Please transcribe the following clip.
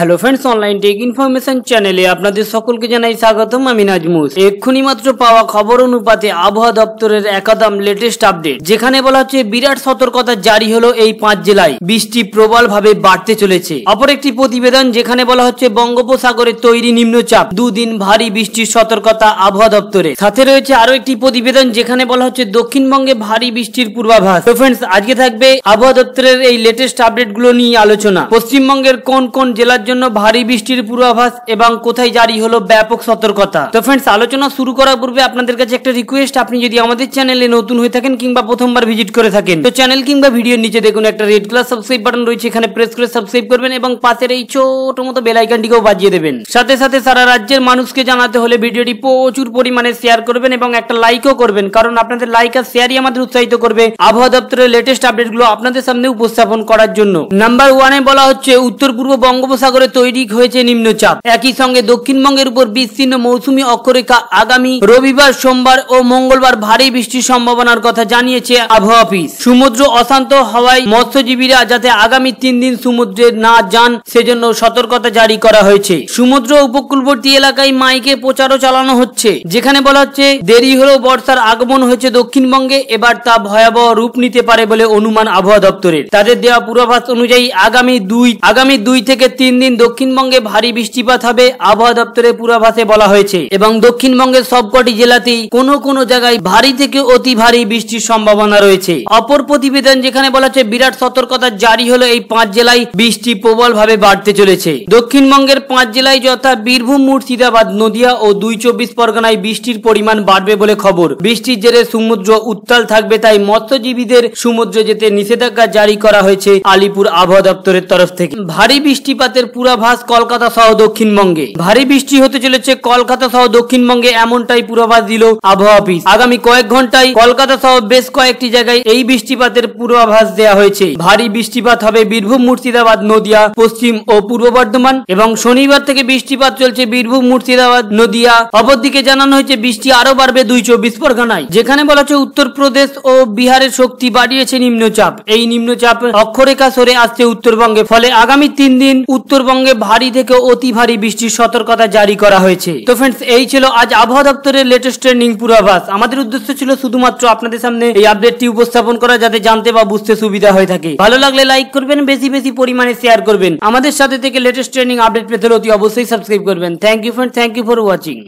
hello friends online tech information চ্যানেলে আপনাদের সকলকে জানাই স্বাগতম আমি নাজমুস এক্ষুনি মাত্র পাওয়া খবর অনুপাতে আবহাওয়া দপ্তরের একাদম লেটেস্ট আপডেট যেখানে বলা হচ্ছে বিরাট সতর্কতা জারি হলো এই পাঁচ জেলায় বৃষ্টি প্রবল ভাবে বাড়তে চলেছে অপর একটি প্রতিবেদন যেখানে বলা হচ্ছে বঙ্গোপসাগরে তৈরি নিম্নচাপ দুদিন ভারী বৃষ্টির সতর্কতা আবহাওয়া দপ্তরে সাথে রয়েছে আরো একটি প্রতিবেদন যেখানে বলা হচ্ছে দক্ষিণবঙ্গে ভারী বৃষ্টির পূর্বাভাস তো ফ্রেন্ডস আজকে থাকবে আবহাওয়া দপ্তরের এই লেটেস্ট আপডেট গুলো নিয়ে আলোচনা পশ্চিমবঙ্গের কোন কোন জেলার জন্য ভারী বৃষ্টির পূর্বাভাস এবং কোথায় জারি হলো ব্যাপক সতর্কতা তো ফ্রেন্ডস আলোচনা শুরু করার পূর্বে আপনাদের কাছে একটা রিকোয়েস্ট আপনি যদি আমাদের চ্যানেলে নতুন হয়ে থাকেন কিংবা প্রথমবার ভিজিট করে থাকেন তো চ্যানেল কিংবা ভিডিও নিচে দেখুন একটা রেড কালার সাবস্ক্রাইব বাটন রয়েছে এখানে প্রেস করে সাবস্ক্রাইব করবেন এবং পাশের এই ছোট মতো বেলাইকানটিকেও বাজিয়ে দেবেন সাথে সাথে সারা রাজ্যের মানুষকে জানাতে হলে ভিডিওটি প্রচুর পরিমাণে শেয়ার করবেন এবং একটা লাইকও করবেন কারণ আপনাদের লাইক আর শেয়ারই আমাদের উৎসাহিত করবে আবহাওয়া দপ্তরের লেটেস্ট আপডেটগুলো আপনাদের সামনে উপস্থাপন করার জন্য নাম্বার ওয়ানে বলা হচ্ছে উত্তর পূর্ব বঙ্গোপসাগর করে তৈরি হয়েছে নিম্নচাপ একই সঙ্গে দক্ষিণবঙ্গের উপর বিস্তীর্ণ মৌসুমী অক্ষরেখা আগামী রবিবার সোমবার ও মঙ্গলবার ভারী বৃষ্টির সম্ভাবনার কথা জানিয়েছে আবহাওয়া অফিস সমুদ্র অশান্ত হওয়ায় মৎস্যজীবীরা যাতে আগামী তিন দিন সমুদ্রে না যান সেজন্য সতর্কতা জারি করা হয়েছে সমুদ্র উপকূলবর্তী এলাকায় মাইকে প্রচারও চালানো হচ্ছে যেখানে বলা হচ্ছে দেরি হলেও বর্ষার আগমন হয়েছে দক্ষিণবঙ্গে এবার তা ভয়াবহ রূপ নিতে পারে বলে অনুমান আবহাওয়া দপ্তরের তাদের দেওয়া পূর্বাভাস অনুযায়ী আগামী দুই আগামী দুই থেকে তিন দিন দক্ষিণবঙ্গে ভারী বৃষ্টিপাত হবে আবহাওয়া দপ্তরের পূর্বাভাসে বলা হয়েছে এবং দক্ষিণবঙ্গের সবকটি জেলাতেই কোন কোন জায়গায় ভারী থেকে অতি ভারী বৃষ্টির সম্ভাবনা রয়েছে অপর প্রতিবেদন যেখানে বলা হচ্ছে বিরাট সতর্কতা জারি হলো এই পাঁচ জেলায় বৃষ্টি প্রবল ভাবে বাড়তে চলেছে দক্ষিণবঙ্গের পাঁচ জেলায় যথা বীরভূম মুর্শিদাবাদ নদিয়া ও দুই চব্বিশ পরগনায় বৃষ্টির পরিমাণ বাড়বে বলে খবর বৃষ্টির জেরে সমুদ্র উত্তাল থাকবে তাই মৎস্যজীবীদের সমুদ্র যেতে নিষেধাজ্ঞা জারি করা হয়েছে আলিপুর আবহাওয়া দপ্তরের তরফ থেকে ভারী বৃষ্টিপাতের পূর্বাভাস কলকাতা সহ দক্ষিণবঙ্গে ভারী বৃষ্টি হতে চলেছে কলকাতা সহ দক্ষিণবঙ্গে এমনটাই পূর্বাভাস দিল আবহাওয়া অফিস আগামী কয়েক ঘন্টায় কলকাতা সহ বেশ কয়েকটি জায়গায় এই বৃষ্টিপাতের পূর্বাভাস দেওয়া হয়েছে ভারী বৃষ্টিপাত হবে বীরভূম মুর্শিদাবাদ নদিয়া পশ্চিম ও পূর্ব বর্ধমান এবং শনিবার থেকে বৃষ্টিপাত চলছে বীরভূম মুর্শিদাবাদ নদিয়া অপরদিকে জানানো হয়েছে বৃষ্টি আরো বাড়বে দুই চব্বিশ পরগনায় যেখানে বলা হচ্ছে উত্তরপ্রদেশ ও বিহারের শক্তি বাড়িয়েছে নিম্নচাপ এই নিম্নচাপ অক্ষরেখা সরে আসছে উত্তরবঙ্গে ফলে আগামী তিন দিন উত্তর উত্তরবঙ্গে ভারী থেকে অতি ভারী বৃষ্টির সতর্কতা জারি করা হয়েছে তো ফ্রেন্ডস এই ছিল আজ আবহাওয়া দপ্তরের লেটেস্ট ট্রেন্ডিং পূর্বাভাস আমাদের উদ্দেশ্য ছিল শুধুমাত্র আপনাদের সামনে এই আপডেটটি উপস্থাপন করা যাতে জানতে বা বুঝতে সুবিধা হয়ে থাকে ভালো লাগলে লাইক করবেন বেশি বেশি পরিমাণে শেয়ার করবেন আমাদের সাথে থেকে লেটেস্ট ট্রেন্ডিং আপডেট পেতে অতি অবশ্যই সাবস্ক্রাইব করবেন thank you friend thank you for watching